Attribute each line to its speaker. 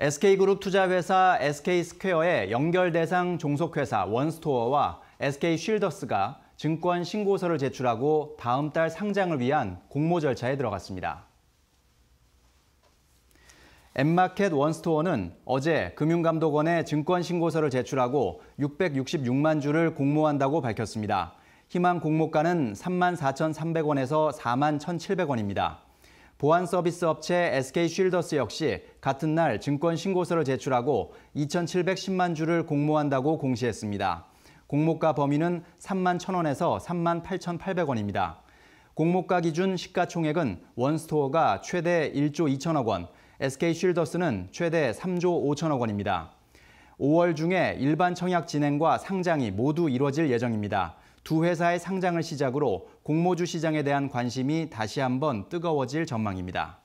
Speaker 1: SK그룹 투자회사 SK스퀘어의 연결 대상 종속회사 원스토어와 SK쉴더스가 증권 신고서를 제출하고 다음 달 상장을 위한 공모 절차에 들어갔습니다. 엠마켓 원스토어는 어제 금융감독원에 증권 신고서를 제출하고 666만 주를 공모한다고 밝혔습니다. 희망 공모가는 34,300원에서 41,700원입니다. 보안 서비스 업체 SK 쉴더스 역시 같은 날 증권 신고서를 제출하고 2,710만 주를 공모한다고 공시했습니다. 공모가 범위는 3만 1,000원에서 3만 8,800원입니다. 공모가 기준 시가총액은 원스토어가 최대 1조 2천억 원, SK 쉴더스는 최대 3조 5천억 원입니다. 5월 중에 일반 청약 진행과 상장이 모두 이뤄질 예정입니다. 두 회사의 상장을 시작으로 공모주 시장에 대한 관심이 다시 한번 뜨거워질 전망입니다.